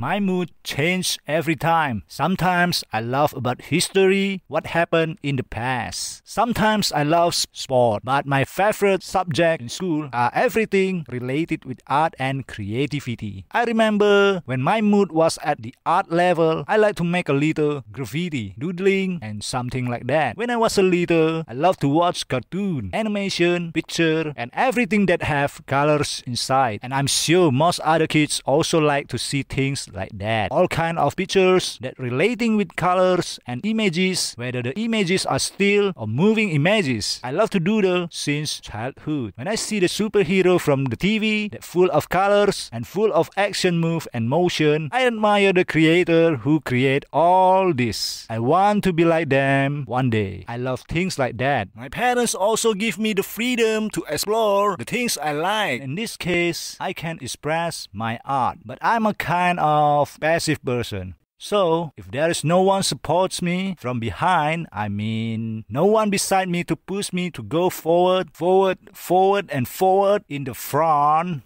My mood changes every time. Sometimes I love about history, what happened in the past. Sometimes I love sport, but my favorite subject in school are everything related with art and creativity. I remember when my mood was at the art level, I like to make a little graffiti, doodling, and something like that. When I was a little, I loved to watch cartoon, animation, picture, and everything that have colors inside. And I'm sure most other kids also like to see things like that. All kind of pictures that relating with colors and images, whether the images are still or moving images. I love to doodle since childhood. When I see the superhero from the TV that full of colors and full of action move and motion, I admire the creator who create all this. I want to be like them one day. I love things like that. My parents also give me the freedom to explore the things I like. In this case, I can express my art, but I'm a kind of of passive person. So, if there is no one supports me from behind, I mean, no one beside me to push me to go forward, forward, forward, and forward in the front.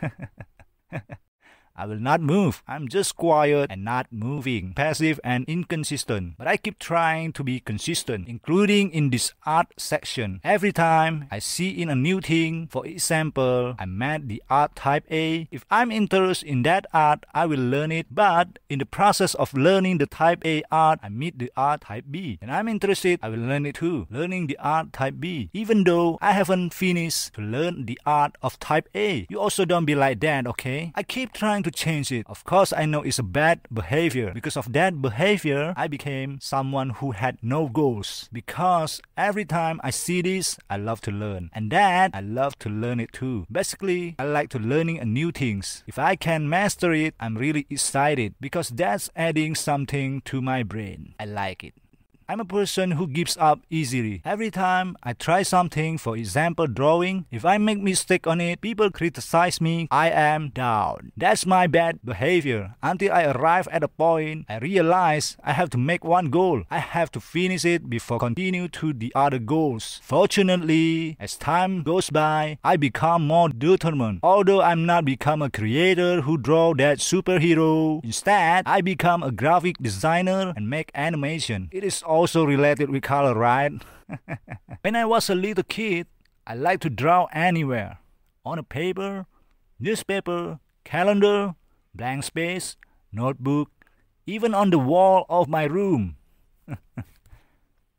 I will not move. I'm just quiet and not moving, passive and inconsistent. But I keep trying to be consistent, including in this art section. Every time I see in a new thing, for example, I met the art type A. If I'm interested in that art, I will learn it. But in the process of learning the type A art, I meet the art type B. And I'm interested, I will learn it too. Learning the art type B. Even though I haven't finished to learn the art of type A. You also don't be like that, okay? I keep trying to change it. Of course, I know it's a bad behavior. Because of that behavior, I became someone who had no goals. Because every time I see this, I love to learn. And that, I love to learn it too. Basically, I like to learning a new things. If I can master it, I'm really excited because that's adding something to my brain. I like it. I'm a person who gives up easily. Every time I try something, for example drawing, if I make mistake on it, people criticize me, I am down. That's my bad behavior. Until I arrive at a point, I realize I have to make one goal. I have to finish it before continue to the other goals. Fortunately, as time goes by, I become more determined. Although I'm not become a creator who draw that superhero, instead I become a graphic designer and make animation. It is also related with color, right? when I was a little kid, I liked to draw anywhere on a paper, newspaper, calendar, blank space, notebook, even on the wall of my room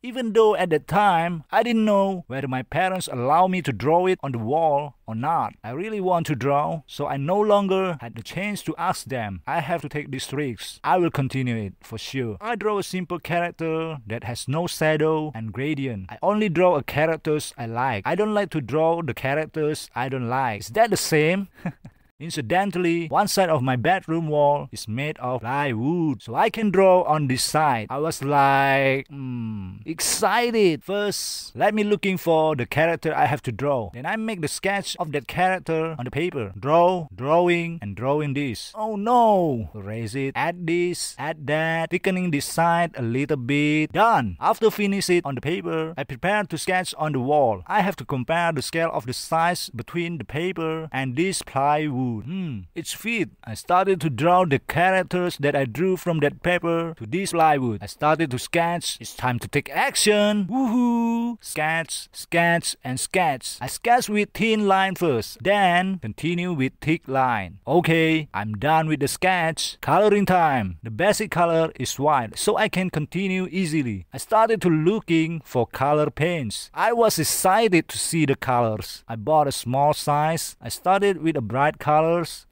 even though at the time I didn't know whether my parents allowed me to draw it on the wall or not. I really want to draw, so I no longer had the chance to ask them. I have to take these tricks. I will continue it for sure. I draw a simple character that has no shadow and gradient. I only draw a characters I like. I don't like to draw the characters I don't like. Is that the same? Incidentally, one side of my bedroom wall is made of plywood, so I can draw on this side. I was like, hmm, excited. First, let me looking for the character I have to draw. Then I make the sketch of that character on the paper. Draw, drawing, and drawing this. Oh no! Raise it, add this, add that, thickening this side a little bit. Done! After finish it on the paper, I prepare to sketch on the wall. I have to compare the scale of the size between the paper and this plywood hmm, it's fit. I started to draw the characters that I drew from that paper to this plywood. I started to sketch. It's time to take action. Woohoo! Sketch, sketch, and sketch. I sketch with thin line first, then continue with thick line. Okay, I'm done with the sketch. Coloring time. The basic color is white, so I can continue easily. I started to looking for color paints. I was excited to see the colors. I bought a small size. I started with a bright color dollars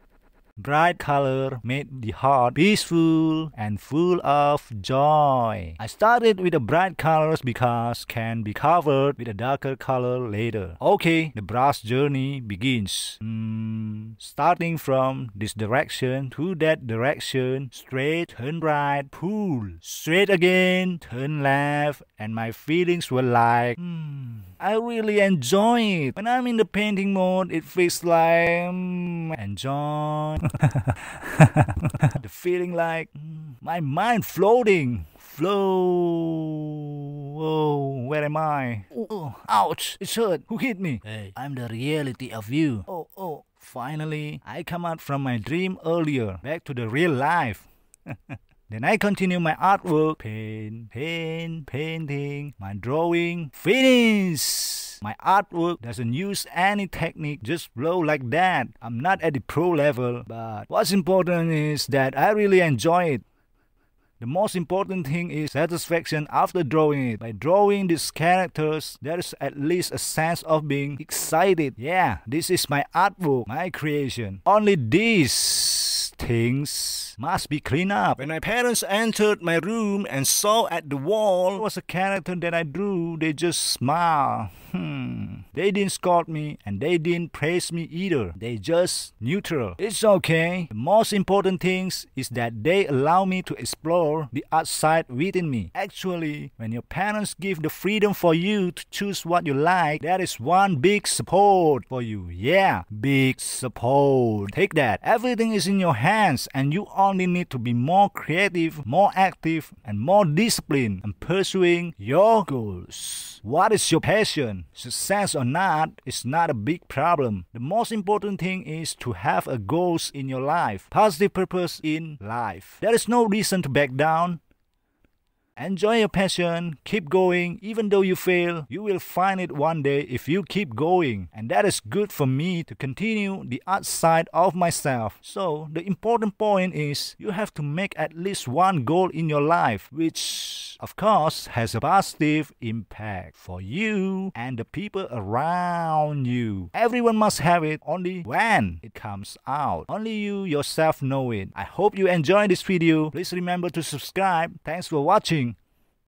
Bright color made the heart peaceful and full of joy. I started with the bright colors because can be covered with a darker color later. Okay, the brass journey begins. Mm, starting from this direction to that direction, straight, turn right, pull, straight again, turn left, and my feelings were like, mm, I really enjoy it. When I'm in the painting mode, it feels like mm, enjoy. the feeling like mm, my mind floating. Flow. Oh, where am I? Oh, ouch, it's hurt. Who hit me? Hey. I'm the reality of you. Oh, oh, finally, I come out from my dream earlier, back to the real life. Then I continue my artwork, paint, paint, painting, my drawing, finish! My artwork doesn't use any technique, just flow like that. I'm not at the pro level, but what's important is that I really enjoy it. The most important thing is satisfaction after drawing it. By drawing these characters, there is at least a sense of being excited. Yeah, this is my artwork, my creation. Only this things must be cleaned up. When my parents entered my room and saw at the wall was a character that I drew, they just smiled. Hmm. They didn't scold me and they didn't praise me either. They just neutral. It's okay. The most important things is that they allow me to explore the outside within me. Actually, when your parents give the freedom for you to choose what you like, that is one big support for you. Yeah, big support. Take that. Everything is in your hands and you only need to be more creative, more active, and more disciplined in pursuing your goals. What is your passion? Success or not is not a big problem. The most important thing is to have a goals in your life, positive purpose in life. There is no reason to back down. Enjoy your passion, keep going, even though you fail, you will find it one day if you keep going. And that is good for me to continue the art side of myself. So, the important point is you have to make at least one goal in your life, which of course has a positive impact for you and the people around you. Everyone must have it only when it comes out. Only you yourself know it. I hope you enjoyed this video. Please remember to subscribe. Thanks for watching.